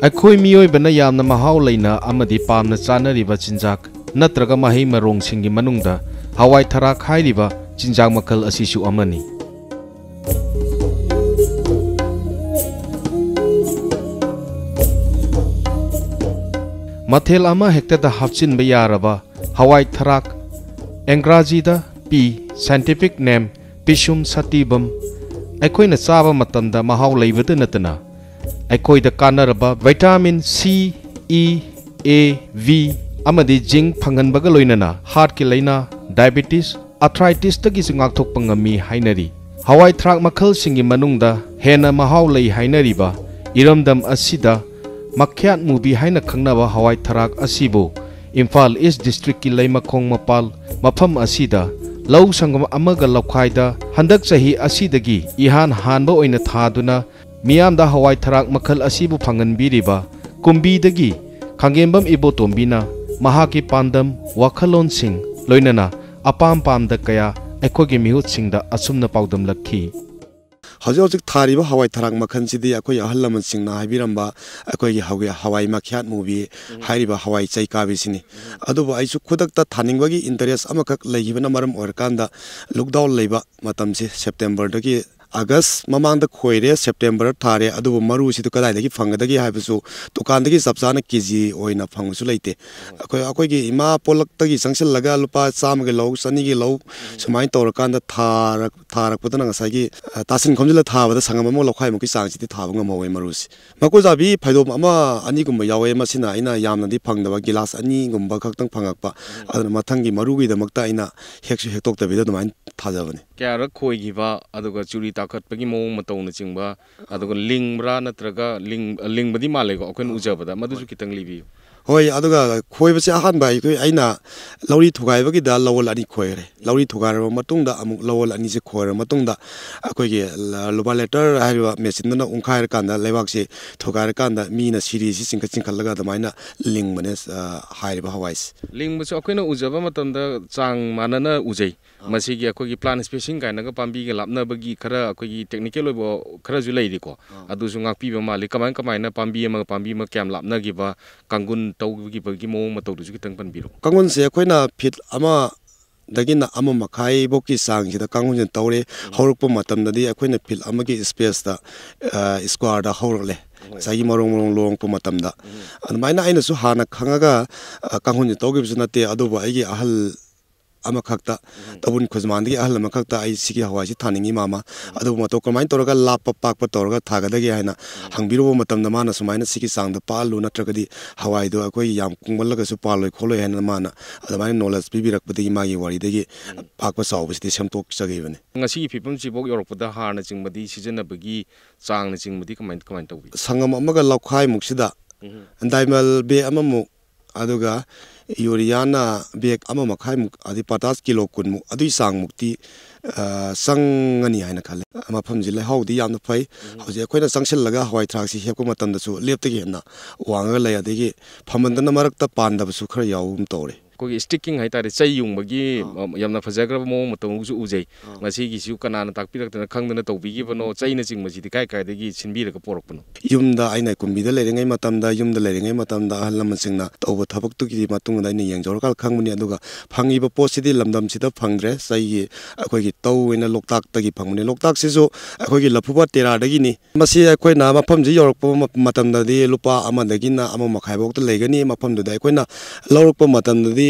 ꯑꯩꯈꯣꯏ ꯃꯤꯑꯣꯏꯕꯅ ꯌꯥꯝꯅ ꯃꯍꯥꯎ ꯂꯩꯅ ꯑꯃꯗꯤ ꯄꯥꯝꯅ ꯆꯥꯅꯔꯤꯕ ꯆꯤꯟꯖꯥꯛ ꯅꯠꯇ꯭ꯔꯒ ꯃꯍꯩ ꯃꯔꯣꯡꯁꯤꯡꯒꯤ ꯃꯅꯨꯡꯗ ꯍꯋꯥꯏ ꯊꯔꯥꯛ ꯍꯥꯏꯔꯤꯕ ꯆꯤꯟꯖꯥꯛ ꯃꯈꯜ ꯑꯁꯤꯁꯨ ꯑꯃꯅꯤ ꯃꯊꯦꯜ ꯑꯃ ꯍꯦꯛꯇꯗ ꯍꯥꯞꯆꯤꯟꯕ ꯌꯥꯔꯕ ꯍꯋꯥꯏ ꯊꯔꯥꯛ ꯑꯦꯡꯒ꯭ꯔꯥꯖꯤꯗ ꯄꯤ ꯁꯥꯏꯟꯇꯤꯐꯤꯛ ꯅꯦꯝ ꯄꯤꯁꯨꯝ ꯁꯇꯤꯕꯝ ꯑꯩꯈꯣꯏꯅ ꯆꯥꯕ ꯃꯇꯝꯗ ꯃꯍꯥꯎ ꯂꯩꯕꯇ ꯅꯠꯇꯅ vitamin C E A V zinc फंगनबग हार्ट के लेना डायबिटीस अथ्राइटिस तीसपी है हवाई थ्रा मखल हेन महा लेब इरमदम मख्यात मूबी है खब हवाई थ्रा इम्फाल ईस्ट डिस्ट्रिक्ट की लेमखों मपाल मफम लौ संगम लौखाई हंदक चाहिए इहान हानब हाब ꯃꯤꯌꯥꯝꯗ ꯍꯋꯥꯏ ꯊꯔꯥꯛ ꯃꯈꯜ ꯑꯁꯤꯕꯨ ꯐꯪꯍꯟꯕꯤꯔꯤꯕ ꯀꯨꯝꯕꯤꯗꯒꯤ ꯈꯥꯡꯒꯦꯝꯕꯝ ꯏꯕꯣꯇꯣꯝꯕꯤꯅ ꯃꯍꯥꯛꯀꯤ ꯄꯥꯟꯗꯝ ꯋꯥꯈꯜꯂꯣꯟꯁꯤꯡ ꯂꯣꯏꯅꯅ ꯑꯄꯥꯝ ꯄꯥꯝꯗ ꯀꯌꯥ ꯑꯩꯈꯣꯏꯒꯤ ꯃꯤꯍꯨꯠꯁꯤꯡꯗ ꯑꯁꯨꯝꯅ ꯄꯥꯎꯗꯝꯂꯛꯈꯤ ꯍꯧꯖꯤꯛ ꯍꯧꯖꯤꯛ ꯊꯥꯔꯤꯕ ꯍꯋꯥꯏ ꯊꯔꯥꯛ ꯃꯈꯜꯁꯤꯗꯤ ꯑꯩꯈꯣꯏ ꯑꯍꯜ ꯂꯃꯟꯁꯤꯡꯅ ꯍꯥꯏꯕꯤꯔꯝꯕ ꯑꯩꯈꯣꯏꯒꯤ ꯍꯋꯥꯏ ꯃꯈ꯭ꯌꯥꯠ ꯃꯨꯕꯤ ꯍꯥꯏꯔꯤꯕ ꯍꯋꯥꯏ ꯆꯩꯀꯥꯕꯤꯁꯤꯅꯤ ꯑꯗꯨꯕꯨ ꯑꯩꯁꯨ ꯈꯨꯗꯛꯇ ꯊꯥꯅꯤꯡꯕꯒꯤ ꯏꯟꯇꯔꯦꯁ ꯑꯃꯈꯛ ꯂꯩꯈꯤꯕꯅ ꯃꯔꯝ ꯑꯣꯏꯔꯀꯥꯟꯗ ꯂꯣꯛꯗꯥꯎꯟ ꯂꯩꯕ ꯃꯇꯝꯁꯤ ꯁꯦꯞꯇꯦꯝꯕꯔꯗꯒꯤ अगस्त ममांग खोरे सेप्टेम्बर थारे अब मरूसी कदाई फंगदी है दुकान चप चा के जी फंगू लेते अखोगी इमा पोलक चंसल लुप चाम लौ चनी लौ सूमाय तौर थारपदी तासन खोमजल थाब संगम लौखाईमुखी चांसी थाबे मरूसी मकोजाबी फैदोम अनीगुम यावे फंगब गिलास अनीगुम खत फंगप मथंगी मरूगीदम हेक्सु हेक्टोक्तबी अदुमायन थाजबने ꯀꯌꯥꯔꯛ ꯈꯣꯏꯈꯤꯕ ꯑꯗꯨꯒ ꯆꯨꯔꯤ ꯇꯥꯈꯠꯄꯒꯤ ꯃꯑꯣꯡ ꯃꯇꯧꯅꯆꯤꯡꯕ ꯑꯗꯨꯒ ꯂꯤꯡꯕ꯭ꯔꯥ ꯅꯠꯇ꯭ꯔꯒ ꯂꯤꯡꯕꯗꯤ ꯃꯥꯜꯂꯦꯀꯣ ꯑꯩꯈꯣꯏꯅ ꯎꯖꯕꯗ ꯃꯗꯨꯁꯨ ꯈꯤꯇꯪ ꯂꯤꯕꯤꯌꯨ hoi aduga khoi bese ahan bai ko aina lawli thugai e bagi da lawol ani khoi re lawli thugar ma matung da amuk lawol ani se khoi re matung da akoi ge lobal letter ha ba mesin na unkhair e kan da lewak se thugar kan da mi na siri si sing kaching khal laga da maina ling mane ha ba hawais ling mu se akoi na ujaba matam da chang manana ujai ah. masi ge akoi ge plan spacing kan na ga pambi ge lapna bagi khara akoi ge technical bo khara ju lai ri ko adu ah. su ngak pi ba ma le kamai kamai na pambi e ma pambi ma kyam lapna gi ba kangun ꯇꯧꯈꯤꯕꯒꯤ ꯃꯑꯣꯡ ꯃꯇꯧꯗꯨꯁꯨ ꯈꯤꯇꯪ ꯄꯟꯕꯤꯔꯛꯎ ꯀꯥꯡꯈꯨꯜꯁꯦ ꯑꯩꯈꯣꯏꯅ feet ꯑꯃ ꯗꯒꯤꯅ ꯑꯃ ꯃꯈꯥꯏꯐꯧꯒꯤ ꯆꯥꯡꯁꯤꯗ ꯀꯥꯡꯈꯨꯜꯁꯦ ꯇꯧꯔꯦ ꯍꯧꯔꯛꯄ ꯃꯇꯝꯗꯗꯤ ꯑꯩꯈꯣꯏꯅ ꯐꯤꯠ ꯑꯃꯒꯤ ꯏꯁꯄꯦꯁꯇ ꯏꯁꯀ꯭ꯋꯥꯔꯗ ꯍꯧꯔꯛꯂꯦ ꯉꯁꯥꯏꯒꯤ ꯃꯔꯣꯡ ꯃꯔꯣꯡ ꯂꯣꯡꯉꯛꯄ ꯃꯇꯝꯗ ꯑꯗꯨꯃꯥꯏꯅ ꯑꯩꯅꯁꯨ ꯍꯥꯟꯅ ꯈꯪꯉꯒ ꯀꯥꯡꯈꯨꯜꯁꯦ ꯇꯧꯈꯤꯕꯁꯨ ꯅꯠꯇꯦ ꯑꯗꯨꯕꯨ ꯑꯩꯒꯤ ꯑꯍꯜ ꯑꯃꯈꯛꯇ ꯇꯧꯕꯨꯟ ꯈꯨꯖꯃꯥꯟꯗꯒꯤ ꯑꯍꯜ ꯑꯃꯈꯛꯇ ꯑꯩ ꯁꯤꯒꯤ ꯍꯋꯥꯏꯁꯤ ꯊꯥꯅꯤꯡꯉꯤ ꯃꯥꯃ ꯑꯗꯨꯕꯨ ꯃꯇꯧ ꯀꯔꯃꯥꯏꯅ ꯇꯧꯔꯒ ꯂꯥꯞꯄ ꯄꯥꯛꯄ ꯇꯧꯔꯒ ꯊꯥꯒꯗꯒꯦ ꯍꯥꯏꯅ ꯍꯪꯕꯤꯔꯨꯕ ꯃꯇꯝꯗ ꯃꯥꯅ ꯁꯨꯃꯥꯏꯅ ꯁꯤꯒꯤ ꯆꯥꯡꯗ ꯄꯥꯜꯂꯨ ꯅꯠꯇ꯭ꯔꯒꯗꯤ ꯍꯋꯥꯏꯗꯣ ꯑꯩꯈꯣꯏ ꯌꯥꯝ ꯀꯨꯡꯃꯜꯂꯒꯁꯨ ꯄꯥꯜꯂꯣꯏ ꯈꯣꯠꯂꯣꯏ ꯍꯥꯏꯅ ꯃꯥꯅ ꯑꯗꯨꯃꯥꯏꯅ ꯅꯣꯂꯦꯖ ꯄꯤꯕꯤꯔꯛꯄꯗꯒꯤ ꯃꯥꯒꯤ ꯋꯥꯔꯤꯗꯒꯤ ꯄꯥꯛꯄ ꯆꯥꯎꯕꯁꯤꯗꯤ ꯁꯦꯝꯗꯣꯛꯆꯈꯤꯕꯅꯤ ꯉꯁꯤꯒꯤ ꯐꯤꯕꯝꯁꯤꯐꯥꯎ ꯌꯧꯔꯛꯄꯗ ꯍꯥꯔꯅꯆꯤꯡꯕꯗꯤ ꯁꯤꯖꯤꯟꯅꯕꯒꯤ ꯆꯥꯡꯅꯆꯤꯡꯕꯗꯤ ꯀꯃꯥꯏ ꯀꯃꯥꯏꯅ ꯇꯧꯕꯤ ꯁꯪꯒꯝ ꯑꯃꯒ ꯂꯧꯈꯥꯏꯃꯨꯛꯁꯤꯗ ꯗꯥꯏꯃꯜ ꯕꯦ ꯑꯃꯃꯨꯛ ꯑꯗꯨꯒ ꯌꯨꯔꯤꯌꯥꯅ ꯕꯦꯒ ꯑꯃ ꯃꯈꯥꯏꯃꯨꯛ ꯑꯗꯩ ꯄꯣꯇꯥꯁ ꯀꯤꯂꯣ ꯀꯨꯟꯃꯨꯛ ꯑꯗꯨꯒꯤ ꯆꯥꯡꯃꯨꯛꯇꯤ ꯆꯪꯒꯅꯤ ꯍꯥꯏꯅ ꯈꯜꯂꯦ ꯃꯐꯝꯁꯤ ꯂꯩꯍꯥꯎꯗꯤ ꯌꯥꯝꯅ ꯐꯩ ꯍꯧꯖꯤꯛ ꯑꯩꯈꯣꯏꯅ ꯆꯪꯁꯤꯜꯂꯒ ꯍꯋꯥꯏ ꯊꯔꯥꯛꯁꯤ ꯍꯦꯛꯄ ꯃꯇꯝꯗꯁꯨ ꯂꯦꯞꯇꯒꯤ ꯍꯦꯟꯅ ꯋꯥꯡꯉꯒ ꯂꯩ ꯑꯗꯒꯤ ꯐꯃꯟꯗꯅ ꯃꯔꯛꯇ ꯄꯥꯟꯗꯕꯁꯨ ꯈꯔ ꯌꯥꯎꯕ ꯑꯃ ꯇꯧꯔꯦ k sticking k o mo mo tong g yung magi g g i sai i i siu s t na n h a a yam a a a ma a r r uze f z uzu कोई स ् ट ि i िं ग है तारे n ई य ू n म ग a यमना फजाग्रब मो म s ं ग उजु उजै मसी गी सिउ कनान ताक पिरक तन खंग न तौबी गी बनो चई न a िं ग मजी दिकाय काय देगी छिनबी रक प ो l क ब न n g ु i दा आ a न ा क ु a ब ी a ा लेरेंगै मतम दा य ु o दा ल े i े a ग ै मतम a ा हल लम सिंग ना a ौ ब थबक तु ग i मतुंग दा ने यंग ज ो s i ा ल ख a ग मुनि अदुगा फंग इब प a सिदि लमदम सिदा फंग द्रे चई गी अखोय गी तौ इ i ल o क त ा क तगी फंग म ु i ि a ो क त ा क स ि a ो अखोय गी a फ ु a ा त े a m दगी नि मसी अखोय न ma tam da di l प p a ama d a ल i na ama ma k ना अमा मखाय बोक त लेगनि मफम द a दा अखोय न o ल ौ र ma tam da di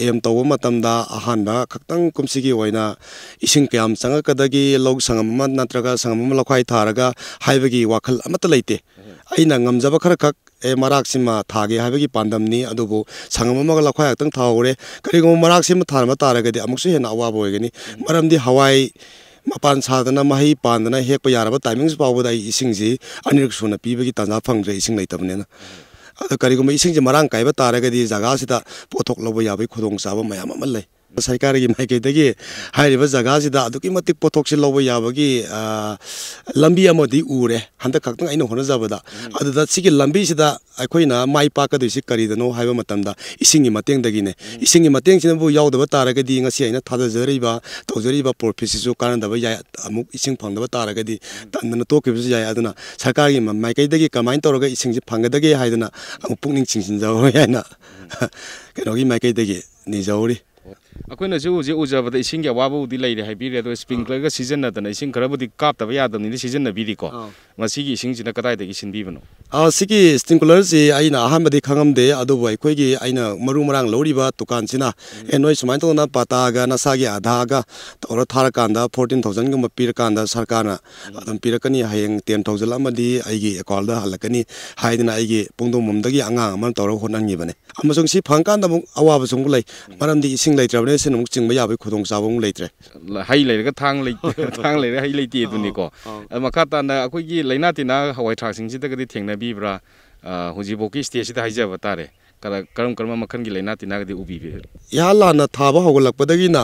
एम तब मतदा अहब खतंग कुमसी इसिंग क्याम चंगकदी लौ संगम नग संगम लौखाई थारगा वाखल लेते अमजब खर ए मराकसीम थागे है संगम लौखाई कहींग थाहरे कहींगो हेन अवाब होगनी मरमी हवाई मपान सादना मही पादना हेप याब टाइमिंग पाद इसिंग अनिरक सूना पीबी तंजा फंग्रे इसिंग लेतबने ꯑꯗꯣ ꯀꯔꯤꯒꯨꯝꯕ ꯏꯁꯤꯡꯁꯦ ꯃꯔꯥꯡ ꯀꯥꯏꯕ ꯇꯥꯔꯒꯗꯤ ꯖꯒꯥꯁꯤꯗ ꯄꯣꯠꯊꯣꯛ ꯂꯧꯕ ꯌꯥꯕꯒꯤ ꯈꯨꯗꯣꯡꯆꯥꯕ ꯃꯌꯥꯝ ꯑꯃ ꯂꯩ s a ್ ಕ ಾ ರ ಕ ್ ಕ ೆ ಮೈಕೈದಗಿ ಹಾರಿಬ ಜಗಾಸಿದ ಅದುಕ್ಕೆ ಮತ್ತಿಗೆ ಪೋತೋಕ್ಸಿ ಲೌಬ ಯಾಬಗಿ ಲಂಬಿ ಅಮದಿ ಉ ರ a ಹಂತ ಕ a ್ ತ ಂ ಗ ಐನ ಹೊನಜಬದ ಅದುದ ಸಿಗಿ ಲಂಬಿಸಿದ ಅ ಖ b ಯ ಿ ನ ಮೈ ಪಾಕದೊಸಿ ಕರಿದನೋ ಹಾಯ್ಬ ಮ ತ i ದ a ಸ ಿಂ ಗ ಿ ಮ ತ ೆಂ ಗ ದ ಗ a ನ ೆ ಇ ಸ ಿಂ ಗ a ಮತೆಂಗಿನಬು ಯ i s ದ n g i m a t e ngasi di nga aina ba tada r i z ಾ ದ ಜ ರ ಿ ಬ ತೌಜರಿಬ ಪ ್ ರ ೊ ಫ ೆ ಸ a ಸ a ಕಾರಣದಬ ಯಾ ಅಮುಕ್ ಇ ಸ b a ಗ a ಫಂಗದಬ ತ ಾ ರ ಗ ದ a ತಂದನ ತ ೋ ಕ a ಬ ಿ a ು ಯಾ a ದ a ಸ ರ ್ ಕ ಾ ರ ಕ ್ ಕ e ಮ ೈ ಕ a ದ ಗ ಿ ಕಮೈನ್ ತೌರಗ ಇಸಿಂಗ್ಸಿ ಫಂಗದಗೆ ಹ i ಯ ್ ದ ನ ಅಮುಕ್ ಪ ು ಕ ್ ನ ಿಂ ಗ s i ಿಂ ಚ ಿಂ ಜ ಾ a ಯಾನ ಕನೋಗಿ ಮ ೈ ಕ ೈ ದ i ni z a u r i ꯑꯩꯈꯣꯏꯅꯁꯨ ꯍꯧꯖꯤꯛ ꯎꯖꯕꯗ ꯏꯁꯤꯡꯒꯤ ꯑꯋꯥꯕꯕꯨꯗꯤ ꯂꯩꯔꯦ ꯍꯥꯏꯕꯤꯔꯦ ꯑꯗꯣ ꯁ꯭ꯄ꯭ꯔꯤꯡꯀ꯭ꯂꯔꯒ ꯁꯤꯖꯤꯟꯅꯗꯅ ꯏꯁꯤꯡ ꯈꯔꯕꯨꯗꯤ ꯀꯥꯞꯇꯕ ꯌꯥꯗꯕꯅꯤꯅ ꯁꯤꯖꯤꯟꯅꯕꯤꯔꯤꯀꯣ ꯃꯁꯤꯒꯤ ꯏꯁꯤꯡꯁꯤꯅ ꯀꯗꯥꯏꯗꯒꯤ ꯁꯤꯟꯕꯤꯕꯅꯣ ꯁꯤꯒꯤ ꯁ꯭ꯄ꯭ꯔꯤꯡꯀ꯭ꯂꯔꯁꯤ ꯑꯩꯅ ꯑꯍꯥꯟꯕꯗꯤ ꯈꯪꯉꯝꯗꯦ ꯑꯗꯨꯕꯨ ꯑꯩꯈꯣꯏꯒꯤ ꯑꯩꯅ ꯃꯔꯨ ꯃꯔꯥꯡ ꯂꯧꯔꯤꯕ ꯗꯨꯀꯥꯟꯁꯤꯅ ꯑꯦ ꯅꯣꯏ ꯁꯨꯃꯥꯏꯅ ꯇꯧꯗꯅ ꯄꯥꯇꯥꯒ ꯅꯁꯥꯒꯤ ꯑꯙꯥꯒ ꯇꯧꯔ ꯊꯥꯔꯀꯥꯟꯗ ꯐꯣꯔꯇꯤꯟ ꯊꯥꯎꯖꯟꯒꯨꯝꯕ ꯄꯤꯔꯀꯥꯟꯗ ꯁꯔꯀꯥꯔꯅ ꯑꯗꯨꯝ ꯄꯤꯔꯛꯀꯅꯤ ꯍꯌꯦꯡ ꯇꯦꯟ ꯊꯥꯎꯖꯟ ꯑꯃꯗꯤ ꯑꯩꯒꯤ ꯑꯦꯀꯥꯎꯟꯗ ꯍꯜꯂꯛꯀꯅꯤ ꯍꯥꯏꯗꯅ ꯑꯩꯒꯤ ꯄꯨꯡꯗꯣꯡꯕꯝꯗꯒꯤ ꯑꯉꯥꯡ ꯑꯃꯅ ꯇꯧꯔꯒ ꯍꯣꯠꯅꯈꯤꯕꯅꯤ ꯑꯃꯁꯨꯡ ꯁꯤ ꯐꯪꯀꯥꯟꯗ ꯑꯃꯨꯛ ꯑꯋꯥꯕꯁꯨ ꯑꯃꯨꯛ ꯂꯩ ꯃꯔꯝꯗꯤ ꯏꯁꯤꯡ ꯂꯩꯇ꯭ꯔꯕ ꯂꯩꯔꯕꯅꯤꯅ ꯁꯤꯅꯃꯨꯛ ꯆꯤꯡꯕ ꯌꯥꯕꯒꯤ ꯈꯨꯗꯣꯡꯆꯥꯕ ꯑꯃꯨꯛ ꯂꯩꯇ꯭ꯔꯦ ꯍꯩ ꯂꯩꯔꯒ ꯊꯥꯡ ꯂꯩꯇꯦ ꯊꯥꯡ ꯂꯩꯔꯒ ꯍꯩ ꯂꯩꯇꯦ ꯑꯗꯨꯅꯤꯀꯣ ꯃꯈꯥ ꯇꯥꯅ ꯑꯩꯈꯣꯏꯒꯤ ꯂꯩꯅꯥ ꯇꯤꯟꯅꯥ ꯍꯋꯥꯏ ꯊ꯭ꯔꯥꯛꯁꯤꯡꯁꯤꯗꯒꯗꯤ ꯊꯦꯡꯅꯕꯤꯕ꯭ꯔꯥ ꯍꯧꯖꯤꯛꯐꯥꯎꯒꯤ ꯁ꯭ꯇꯦꯖꯁꯤꯗ ꯍꯥꯏꯖꯕ ꯇꯥꯔꯦ ꯀꯔꯝ ꯀꯔꯝꯕ ꯃꯈꯜꯒꯤ ꯂꯩꯅꯥ ꯇꯤꯟꯅꯥꯒꯗꯤ ꯎꯕꯤꯕꯤ ꯏꯍꯥꯟ ꯍꯥꯟꯅ ꯊꯥꯕ ꯍꯧꯒꯠꯂꯛꯄꯗꯒꯤꯅ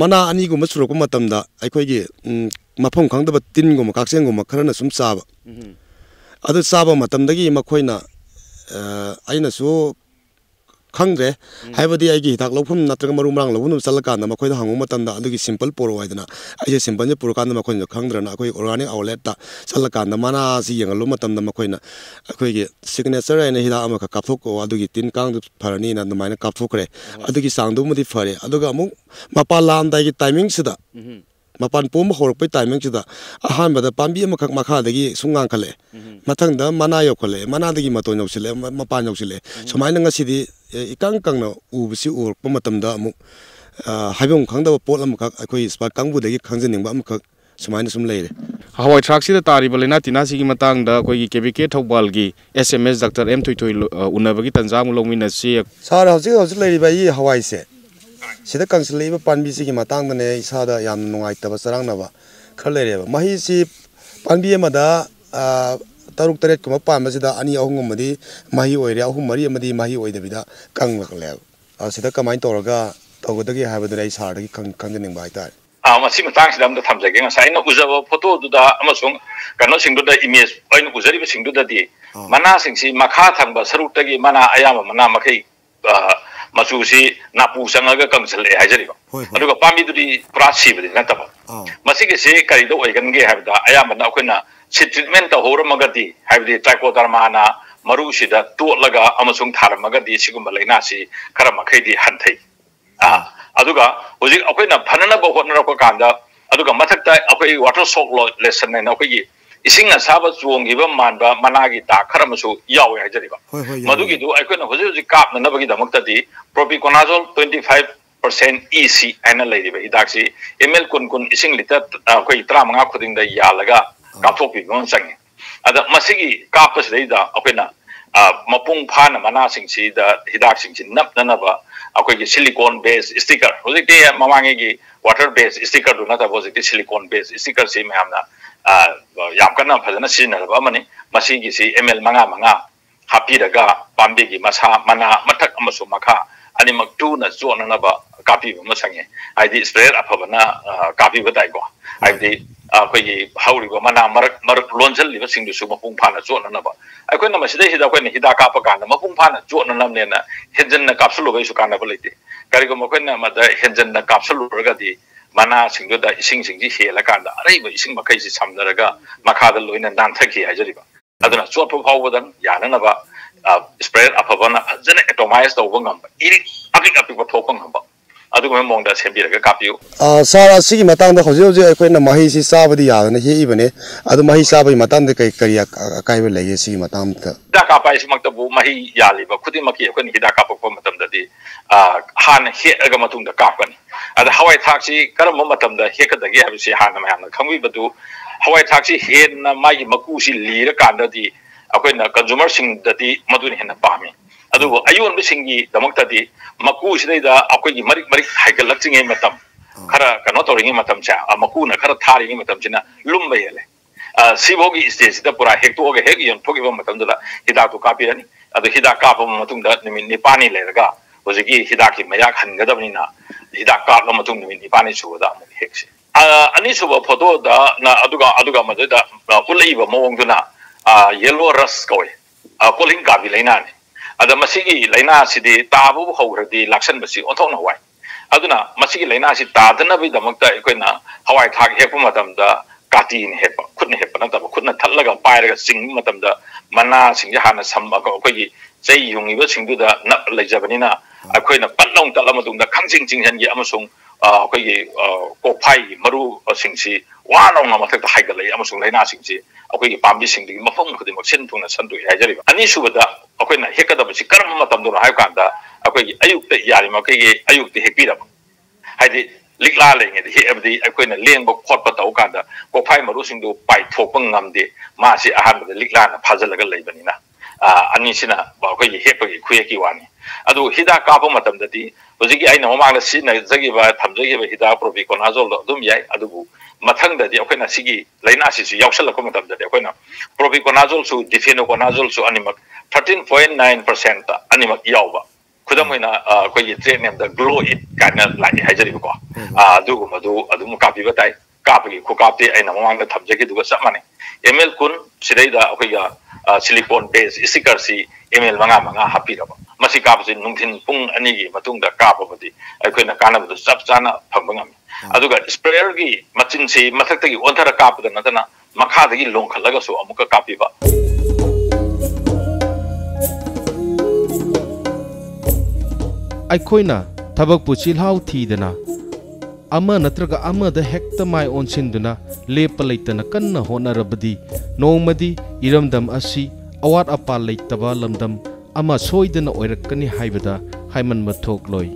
ꯃꯅꯥ ꯑꯅꯤꯒꯨꯝꯕ ꯁꯨꯔꯛꯄ ꯃꯇꯝꯗ ꯑꯩꯈꯣꯏꯒꯤ ꯃꯐꯝ ꯈꯪꯗꯕ ꯇꯤꯟꯒꯨꯝꯕ ꯀꯥꯛꯆꯦꯡꯒꯨꯝꯕ ꯈꯔꯅ ꯁꯨꯝ ꯆꯥꯕ ꯑꯗꯨ ꯆꯥꯕ ꯃꯇꯝꯗꯒꯤ ꯃꯈꯣꯏꯅ ꯑꯩꯅꯁꯨ ꯈꯪꯗ꯭ꯔꯦ ꯍꯥꯏꯕꯗꯤ ꯑꯩꯒꯤ ꯍꯤꯗꯥꯛ ꯂꯧꯐꯝ ꯅꯠꯇ꯭ꯔꯒ ꯃꯔꯨ ꯃꯔꯥꯡ ꯂꯧꯐꯝ ꯆꯠꯂꯀꯥꯟꯗ ꯃꯈꯣꯏꯗ ꯍꯪꯕ ꯃꯇꯝꯗ ꯑꯗꯨꯒꯤ ꯁꯤꯝꯄꯜ ꯄꯨꯔꯛꯑꯣ ꯍꯥꯏꯗꯅ ꯑꯩꯁꯦ ꯁꯤꯝꯄꯜꯁꯦ ꯄꯨꯔꯀꯥꯟꯗ ꯃꯈꯣꯏꯅꯁꯨ ꯈꯪꯗ꯭ꯔꯅ ꯑꯩꯈꯣꯏ ꯑꯣꯔꯒꯥꯅꯤꯛ ꯑꯥꯎꯠꯂꯦꯠꯇ ꯆꯠꯂꯀꯥꯟꯗ ꯃꯅꯥꯁꯤ ꯌꯦꯡꯍꯜꯂꯨ ꯃꯇꯝꯗ ꯃꯈꯣꯏꯅ ꯑꯩꯈꯣꯏꯒꯤ ꯁꯤꯒꯅꯦꯆꯔ ꯍꯥꯏꯅ ꯍꯤꯗꯥꯛ ꯑꯃꯈꯛ ꯀꯥꯞꯊꯣꯛꯑꯣ ꯑꯗꯨꯒꯤ ꯇꯤꯟ ꯀꯥꯡꯗꯨ ꯐꯔꯅꯤꯅ ꯑꯗꯨꯃꯥꯏꯅ ꯀꯥꯞꯊꯣꯛꯈ꯭ꯔꯦ ꯑꯗꯨꯒꯤ ꯆꯥꯡꯗꯨꯃꯗꯤ ꯐꯔꯦ ꯑꯗꯨꯒ ꯑꯃꯨꯛ ꯃꯄꯥꯟ ꯂꯥꯛꯑꯝꯗꯥꯏꯒꯤ ꯇꯥꯏꯃꯤꯡꯁꯤꯗ mapan pom horok pe timing chida ahan bada pambi ma khak ma kha dagi sungang khale mathang da mana yo khale mana dagi maton yo sile mapan yo sile somai nang si di ikang kang na u bi si urok pa matam da mu habong khang da pol am khak akoi spa kang bu dagi khang jin ning ba am khak सुमाइन सुम लेरे हवाई truck से तारीब लेना तिना सी की मतांग दा कोई KBK Thoubal की SMS doctor M Thuithui उनबगी तंजाम लोमिन से सर हजि हजि लेरी बाई हवाई से ꯁꯤꯗ ꯀꯪꯁꯤꯜꯂꯛꯏꯕ ꯄꯥꯝꯕꯤꯁꯤꯒꯤ ꯃꯇꯥꯡꯗꯅꯦ ꯏꯁꯥꯗ ꯌꯥꯝꯅ ꯅꯨꯡꯉꯥꯏꯇꯕ ꯆꯔꯥꯡꯅꯕ ꯈꯔ ꯂꯩꯔꯦꯕ ꯃꯍꯩꯁꯤ ꯄꯥꯝꯕꯤ ꯑꯃꯗ ꯇꯔꯨꯛ ꯇꯔꯦꯠꯀꯨꯝꯕ ꯄꯥꯟꯕꯁꯤꯗ ꯑꯅꯤ ꯑꯍꯨꯝꯒꯨꯝꯕꯗꯤ ꯃꯍꯩ ꯑꯣꯏꯔꯦ ꯑꯍꯨꯝ ꯃꯔꯤ ꯑꯃꯗꯤ ꯃꯍꯩ ꯑꯣꯏꯗꯕꯤꯗ ꯀꯪꯂꯛꯂꯦꯕ ꯁꯤꯗ ꯀꯃꯥꯏꯅ ꯇꯧꯔꯒ ꯇꯧꯒꯗꯒꯦ ꯍꯥꯏꯕꯗꯨꯅ ꯑꯩ ꯁꯥꯔꯗꯒꯤ ꯈꯪꯖꯅꯤꯡꯕ ꯍꯥꯏꯇꯥꯔꯦ ꯃꯁꯤ ꯃꯇꯥꯡꯁꯤꯗ ꯑꯝꯇ ꯊꯝꯖꯒꯦ ꯉꯁꯥꯏ ꯑꯩꯅ ꯎꯖꯕ ꯐꯣꯇꯣꯗꯨꯗ ꯑꯃꯁꯨꯡ ꯀꯩꯅꯣꯁꯤꯡꯗꯨꯗ ꯏꯃꯦꯖ ꯑꯩꯅ ꯎꯖꯔꯤꯕꯁꯤꯡꯗꯨꯗꯗꯤ ꯃꯅꯥꯁꯤꯡꯁꯤ ꯃꯈꯥ ꯊꯪꯕ ꯁꯔꯨꯛꯇꯒꯤ ꯃꯅꯥ ꯑꯌꯥꯝꯕ ꯃꯅꯥ ꯃꯈꯩ ꯃꯆꯨꯁꯤ ꯅꯥꯄꯨ ꯆꯪꯉꯒ ꯀꯪꯁꯜꯂꯛꯑꯦ ꯍꯥꯏꯖꯔꯤꯕ ꯑꯗꯨꯒ ꯄꯥꯝꯕꯤꯗꯨꯗꯤ ꯄꯨꯔꯥ ꯁꯤꯕꯗꯤ ꯅꯠꯇꯕ ꯃꯁꯤꯒꯤꯁꯤ ꯀꯔꯤꯗ ꯑꯣꯏꯒꯟꯒꯦ ꯍꯥꯏꯕꯗ ꯑꯌꯥꯝꯕꯅ ꯑꯩꯈꯣꯏꯅ ꯁꯤ ꯇ꯭ꯔꯤꯠꯃꯦꯟ ꯇꯧꯍꯧꯔꯝꯃꯒꯗꯤ ꯍꯥꯏꯕꯗꯤ ꯇ꯭ꯔꯥꯏꯀꯣꯗꯔꯃꯥꯅ ꯃꯔꯨꯁꯤꯗ ꯇꯣꯠꯂꯒ ꯑꯃꯁꯨꯡ ꯊꯥꯔꯝꯃꯒꯗꯤ ꯁꯤꯒꯨꯝꯕ ꯂꯩꯅꯥꯁꯤ ꯈꯔ ꯃꯈꯩꯗꯤ ꯍꯟꯊꯩ ꯑꯗꯨꯒ ꯍꯧꯖꯤꯛ ꯑꯩꯈꯣꯏꯅ ꯐꯅꯅꯕ ꯍꯣꯠꯅꯔꯛꯄ ꯀꯥꯟꯗ ꯑꯗꯨꯒ ꯃꯊꯛꯇ ꯑꯩꯈꯣꯏ ꯋꯥꯇꯔ ꯁꯣꯛ ꯂꯦꯁꯟ ꯍꯥꯏꯅ ꯑꯩꯈꯣꯏꯒꯤ ising asaba chuong gi ba man ba mana gi ta kharam su yau ya jadi ba madu gi du ai ko na hoje ji kap na ba gi damak ta di propiconazole 25% EC ana di ri ba idak si kun kun ising lita ah, ko itra manga khuding da ya laga oh. kap thok pi gon sang ada masigi kap pas dei da apena मपुंग फान मना सिंह हिदाक सिंह नपनब अखोगी silicone base sticker होजिटी ममांगे की water base sticker दु नतब होजिटी सिलिकॉन बेस स्टिकर से मैम याम कन्ना फजन सिजनब अमने मसीगी मंगा मंगा हापीरगा पांबी की मसा मना मथक अमसु मखा अनिमक टूना संगे है स्प्रेयर अफबना का 啊，可以考虑把曼纳马克马克罗申里和新德苏马公潘纳卓纳纳吧。哎，各位，那么现在现在各位呢，下达报告的马公潘纳卓纳纳们呢，现在呢，感染的卡普鲁维苏卡纳伯里蒂。刚才各位呢，马达感染的卡普鲁维格蒂曼纳新德达新新吉希拉卡纳，哎，维新马卡伊西桑德拉格马卡德尔罗伊纳丹特基埃吉利巴。那多纳卓纳普夫沃丹，雅纳纳巴啊，斯普雷阿夫文纳，现在自动化欧温钢巴，伊里阿迪卡皮沃托温钢巴。ꯑꯗꯨꯒꯨꯝꯕ ꯃꯑꯣꯡꯗ ꯁꯦꯝꯕꯤꯔꯒ ꯀꯥꯞꯄꯤꯌꯨ ꯁꯥꯔ ꯑꯁꯤꯒꯤ ꯃꯇꯥꯡꯗ ꯍꯧꯖꯤꯛ ꯍꯧꯖꯤꯛ ꯑꯩꯈꯣꯏꯅ ꯃꯍꯩꯁꯤ ꯆꯥꯕꯗꯤ ꯌꯥꯗꯅ ꯍꯦꯛꯏꯕꯅꯦ ꯑꯗꯨ ꯃꯍꯩ ꯆꯥꯕꯒꯤ ꯃꯇꯥꯡꯗ ꯀꯔꯤ ꯀꯔꯤ ꯑꯀꯥꯏꯕ ꯂꯩꯒꯦ ꯁꯤꯒꯤ ꯃꯇꯥꯡꯗ ꯍꯤꯗꯥꯛ ꯀꯥꯞꯄ ꯍꯥꯏꯁꯤꯃꯛꯇꯕꯨ ꯃꯍꯩ ꯌꯥꯜꯂꯤꯕ ꯈꯨꯗꯤꯡꯃꯛꯀꯤ ꯑꯩꯈꯣꯏꯅ ꯍꯤꯗꯥꯛ ꯀꯥꯞꯄꯛꯄ ꯃꯇꯝꯗꯗꯤ ꯍꯥꯟꯅ ꯍꯦꯛꯑꯒ ꯃꯇꯨꯡꯗ ꯀꯥꯞꯀꯅꯤ ꯑꯗ ꯍꯋꯥꯏ ꯊꯥꯛꯁꯤ ꯀꯔꯝꯕ ꯃꯇꯝꯗ ꯍꯦꯛꯀꯗꯒꯦ ꯍꯥꯏꯕꯁꯤ ꯍꯥꯟꯅ ꯃꯌꯥꯝꯅ ꯈꯪꯕꯤꯕꯗꯨ ꯍꯋꯥꯏ ꯊꯥꯛꯁꯤ ꯍꯦꯟꯅ ꯃꯥꯒꯤ ꯃꯀꯨꯁꯤ ꯂꯤꯔꯀꯥꯟꯗꯗꯤ ꯑꯩꯈꯣꯏꯅ ꯀꯟꯖꯨꯃꯔꯁꯤꯡꯗꯗꯤ ꯃꯗꯨꯅ ꯍꯦꯟꯅ ꯄꯥꯝꯃꯤ adugo ayon bisingi damakta maku sine da akoi gi marik marik haigal lakching matam kara kano to ringi matam cha a maku na khara thari ngi matam china lumba yele a sibo gi stage da pura hek to oge hek yon thogi matam dala hida to kapi rani adu hida ka pa matum da nimi nipani le ga oje gi hida ki maya khan na hida ka la matum nimi nipani chu da mu hek se a ani suba photo da na aduga aduga ma da ulai ba mawong na a yellow rust koi a kuling ka bi ada masih i laina si di tabu hau di laksan masih othong nawai aduna masih laina si tadana bi damakta ikoina hawai thak hepa matamda kati in hepa khutna hepa na taba khutna thallaga pairaga sing matamda mana sing ja hana samma ko khoi chai yungi ba sing du da na laijabani na akoina pallong talama dung da khangsing jing han gi amasung khoi ko phai maru sing si အခုကြီးပါမစ်စင်ဒီမဖုံးခုဒီမစင်တုံးနဲ့စံတူရဲကြရပြီအနည်းစုကတော့အခုနဲ့ဟက်ကတော့မရှိကရမမတံတို့ရဟောက်ကန်တာအခုကြီးအယုတ်တဲ့ရာလီမခေကြီးအယုတ်တဲ့ဟက်ပြီးတော့ဟာဒီလိကလာလေးငယ်ဒီဟက်အပဒီအခုနဲ့လင်းဘောခေါ်ပတ်တော့ကန်တာကိုဖိုင်မလို့စင်တို့ပိုက်ထုတ်ပုံငမ်းဒီမာစီအဟံဒီလိကလာနဲ့ဖာဇလကလေးပနီနာအာအနည်းစင်ကဘာခေကြီးဟက်ပြီးခွေးကြီးဝါနေအဲ့တော့ဟိဒါကာဖုံးမတံတဲ ꯃꯊꯪꯗꯗꯤ ꯑꯩꯈꯣꯏꯅ ꯁꯤꯒꯤ ꯂꯥꯏꯅꯥ ꯑꯁꯤꯁꯨ ꯌꯥꯎꯁꯜꯂꯛꯄ ꯃꯇꯝꯗꯗꯤ ꯑꯩꯈꯣꯏꯅ ꯄ꯭ꯔꯣꯄꯤꯀꯣꯅꯥꯖꯣꯜꯁꯨ ꯗꯤꯐꯦꯅꯣꯀꯣꯅꯥꯖꯣꯜꯁꯨ ꯑꯅꯤꯃꯛ thirteen point nine ꯄꯔꯁꯦꯟꯇ ꯑꯅꯤꯃꯛ ꯌꯥꯎꯕ ꯈꯨꯗꯝ ꯑꯣꯏꯅ ꯑꯩꯈꯣꯏꯒꯤ ꯇ꯭ꯔꯦꯠ ꯅꯦꯝꯗ ꯒ꯭ꯂꯣ ꯏꯠ ꯀꯥꯏꯅ ꯂꯥꯛꯑꯦ ꯍꯥꯏꯖꯔꯤꯕꯀꯣ ꯑꯗꯨꯒꯨꯝꯕꯗꯨ ꯑꯗꯨꯝ ꯀꯥꯞꯄꯤꯕ ꯇꯥꯏ ꯀꯥꯞꯄꯒꯤ ꯈꯨꯀꯥꯞꯇꯤ ꯑꯩꯅ ꯃꯃꯥꯡꯗ ꯊꯝꯖꯈꯤꯗꯨꯒ ꯆꯞ ꯃꯥꯟꯅꯩ ꯑꯦꯝ ꯑꯦꯜ ꯀꯨꯟ ꯁꯤꯗꯩꯗ ꯑꯩꯈꯣꯏꯒ ꯁꯤꯂꯤꯀꯣꯟ ꯕꯦꯁ ꯏꯁꯇꯤꯀꯔꯁꯤ ꯑꯦꯝ ꯑꯦꯜ ꯃꯉꯥ ꯃꯉꯥ ꯍꯥꯞꯄꯤꯔꯕ ꯃꯁꯤ ꯀꯥꯞꯄꯁꯤ ꯅꯨꯡꯊꯤꯟ ꯄꯨꯡ ꯑꯅꯤꯒꯤ ꯃꯇꯨꯡꯗ ꯀꯥꯞꯄꯕꯗꯤ ꯑꯩꯈꯣꯏꯅ ꯀꯥꯟꯅꯕꯗꯨ ꯆꯞ ꯆꯥꯅ ꯐꯪꯕ ꯉꯝꯃꯤ ꯑꯗꯨꯒ ꯁ꯭ꯄ꯭ꯔꯦꯌꯔꯒꯤ ꯃꯆꯤꯟꯁꯤ ꯃꯊꯛꯇꯒꯤ ꯑꯣꯟꯊꯔ ꯀꯥꯞꯄꯗ ꯅꯠꯇꯅ ꯃꯈꯥꯗꯒꯤ ꯂꯣꯡꯈꯠꯂꯒꯁꯨ ꯑꯃꯨꯛꯀ ꯀꯥꯞꯄꯤꯕ ꯑꯩꯈꯣꯏꯅ ꯊꯕꯛꯄꯨ ꯆꯤꯜꯍꯥꯎ ꯊꯤꯗꯅ ꯑꯃ ꯅꯠꯇ꯭ꯔꯒ ꯑꯃꯗ ꯍꯦꯛꯇ ꯃꯥꯏ ꯑꯣꯟꯁꯤꯟꯗꯨꯅ ꯂꯦꯞꯄ ꯂꯩꯇꯅ ꯀꯟꯅ ꯍꯣꯠꯅꯔꯕꯗꯤ ꯅꯣꯡꯃꯗꯤ ꯏꯔꯝꯗꯝ ꯑꯁꯤ ꯑꯋꯥꯠ ꯑꯄꯥ ꯂꯩꯇꯕ ꯂꯝꯗꯝ ꯑꯃ ꯁꯣꯏꯗꯅ ꯑꯣꯏꯔꯛꯀꯅꯤ ꯍꯥꯏꯕꯗ ꯍꯥꯏꯃꯟꯕ ꯊꯣꯛꯂꯣꯏ